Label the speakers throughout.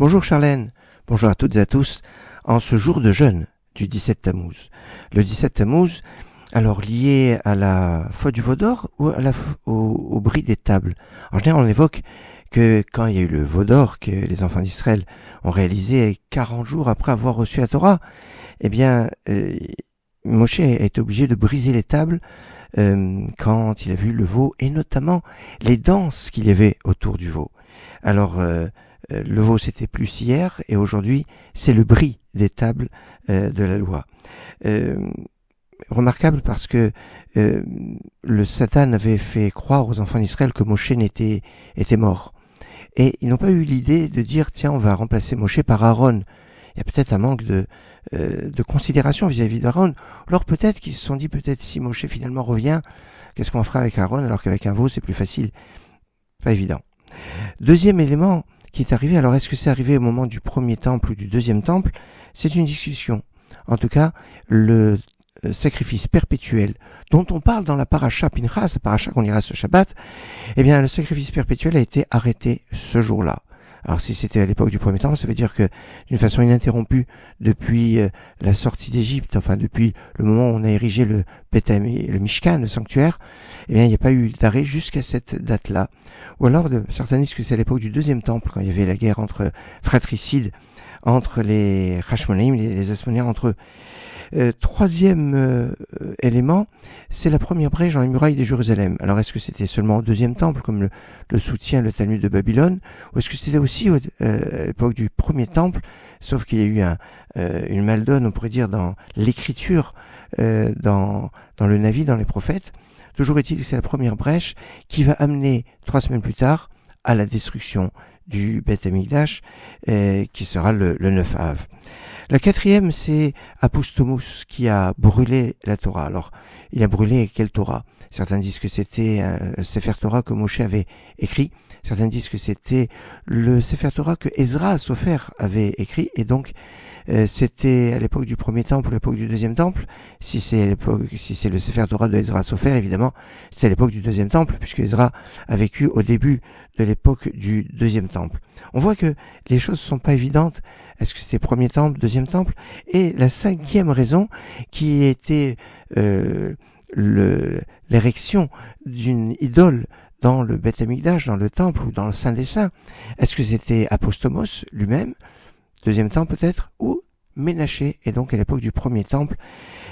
Speaker 1: Bonjour Charlène, bonjour à toutes et à tous en ce jour de jeûne du 17 Tammuz. Le 17 Tammuz, alors lié à la foi du veau d'or ou à la, au, bris des tables. En général, on évoque que quand il y a eu le veau d'or, que les enfants d'Israël ont réalisé 40 jours après avoir reçu la Torah, eh bien, euh, Moshe est obligé de briser les tables euh, quand il a vu le veau et notamment les danses qu'il y avait autour du veau. Alors, euh, euh, le veau c'était plus hier et aujourd'hui c'est le bris des tables euh, de la loi. Euh, remarquable parce que le Satan avait fait croire aux enfants d'Israël que Moshe n'était était mort. Et ils n'ont pas eu l'idée de dire tiens on va remplacer Moshe par Aaron. Il y a peut-être un manque de, de considération vis-à-vis d'Aaron. Alors peut-être qu'ils se sont dit peut-être si Moshe finalement revient, qu'est-ce qu'on fera avec Aaron alors qu'avec un veau c'est plus facile. Pas évident. Deuxième élément, qui est arrivé. Alors est-ce que c'est arrivé au moment du premier temple ou du deuxième temple C'est une discussion. En tout cas, le euh, sacrifice perpétuel dont on parle dans la paracha Pinchas, la paracha qu'on ira ce Shabbat, eh bien le sacrifice perpétuel a été arrêté ce jour-là. Alors si c'était à l'époque du premier temple, ça veut dire que d'une façon ininterrompue depuis euh, la sortie d'Égypte, enfin depuis le moment où on a érigé le et le Mishkan, le sanctuaire, eh bien il n'y a pas eu d'arrêt jusqu'à cette date-là. Ou alors de, certains disent que c'est à l'époque du deuxième temple quand il y avait la guerre entre euh, fratricides entre les Hashmonaïm et les Asmonéens entre eux. Euh, troisième euh, euh, élément, c'est la première brèche dans les murailles de Jérusalem. Alors est-ce que c'était seulement au deuxième temple, comme le, soutien, le Talmud de Babylone, ou est-ce que c'était aussi à l'époque du premier temple, sauf qu'il y a eu un, une maldonne, on pourrait dire, dans l'écriture, dans, dans le Navi, dans les prophètes. Toujours est-il que c'est la première brèche qui va amener, trois semaines plus tard, à la destruction du Beth euh, qui sera le, le 9 av. La quatrième, c'est Apostomus qui a brûlé la Torah. Alors, il a brûlé quelle Torah Certains disent que c'était un euh, Sefer Torah que Moshe avait écrit. Certains disent que c'était le Sefer Torah que Ezra, Sofer, avait écrit. Et donc, euh, c'était à l'époque du premier temple, l'époque du deuxième temple. Si c'est l'époque, si c'est le Sefer Torah de Ezra, Sofer, évidemment, c'est à l'époque du deuxième temple, puisque Ezra a vécu au début de l'époque du deuxième temple. On voit que les choses ne sont pas évidentes. Est-ce que c'est premier temple, deuxième temple Et la cinquième raison qui était euh, l'érection d'une idole dans le Beth Amikdash, dans le temple ou dans le Saint des Saints. Est-ce que c'était Apostomos lui-même, deuxième temple peut-être, ou Ménaché, et donc à l'époque du premier temple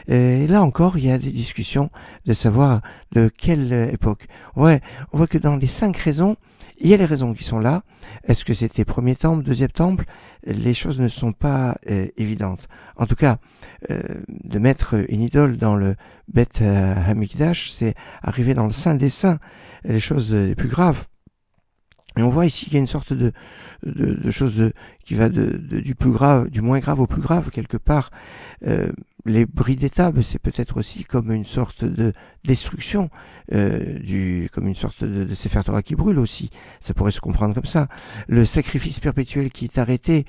Speaker 1: et là encore, il y a des discussions de savoir de quelle époque. Ouais, on voit que dans les cinq raisons, il y a les raisons qui sont là. Est-ce que c'était premier temple, deuxième temple Les choses ne sont pas euh, évidentes. En tout cas, euh, de mettre une idole dans le Beth Hamikdash, c'est arriver dans le Saint des saints, les choses les plus graves. Et on voit ici qu'il y a une sorte de, de, chose qui va du plus grave, du moins grave au plus grave quelque part. Euh, les bris d'étable, c'est peut-être aussi comme une sorte de destruction, euh, comme une sorte de, de qui brûle aussi. Ça pourrait se comprendre comme ça. Le sacrifice perpétuel qui est arrêté,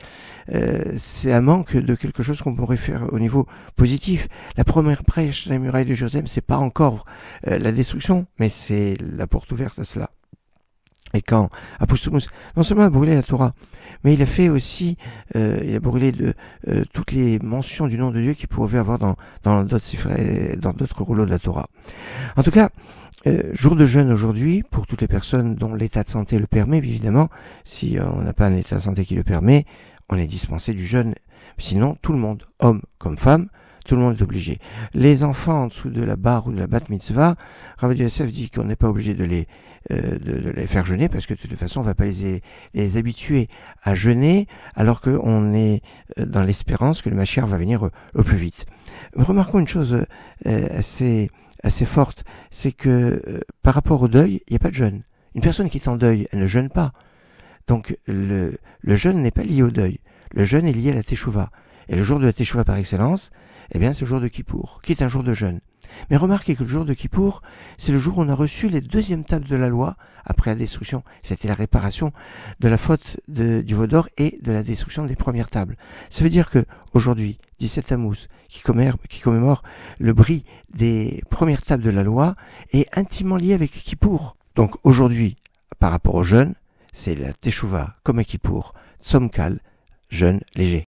Speaker 1: euh, c'est un manque de quelque chose qu'on pourrait faire au niveau positif. La première prêche, la muraille de Jérusalem, c'est pas encore la destruction, mais c'est la porte ouverte à cela. Et quand Apostolos non seulement a brûlé la Torah, mais il a fait aussi, euh, il a brûlé de euh, toutes les mentions du nom de Dieu qu'il pouvait avoir dans d'autres dans d'autres rouleaux de la Torah. En tout cas, euh, jour de jeûne aujourd'hui pour toutes les personnes dont l'état de santé le permet. Évidemment, si on n'a pas un état de santé qui le permet, on est dispensé du jeûne. Sinon, tout le monde, homme comme femme, tout le monde est obligé. Les enfants en dessous de la barre ou de la bat mitzvah, Rav Yosef dit qu'on n'est pas obligé de les, euh, de, les faire jeûner parce que de toute façon, on va pas les, les habituer à jeûner alors qu'on est euh, dans l'espérance que le Machiav va venir euh, au plus vite. Remarquons une chose assez, assez forte, c'est que par rapport au deuil, il n'y a pas de jeûne. Une personne qui est en deuil, elle ne jeûne pas. Donc le, le jeûne n'est pas lié au deuil. Le jeûne est lié à la teshuva. Et le jour de la teshuva par excellence, eh bien, ce jour de Kippour, qui est un jour de jeûne. Mais remarquez que le jour de Kippour, c'est le jour où on a reçu les deuxièmes tables de la loi après la destruction. C'était la réparation de la faute du Vaudor et de la destruction des premières tables. Ça veut dire que aujourd'hui, 17 Tammuz, qui commémore, qui commémore le bris des premières tables de la loi, est intimement lié avec Kippour. Donc aujourd'hui, par rapport au jeûne, c'est la Teshuvah, comme à Kippour, Tsomkal, jeûne léger.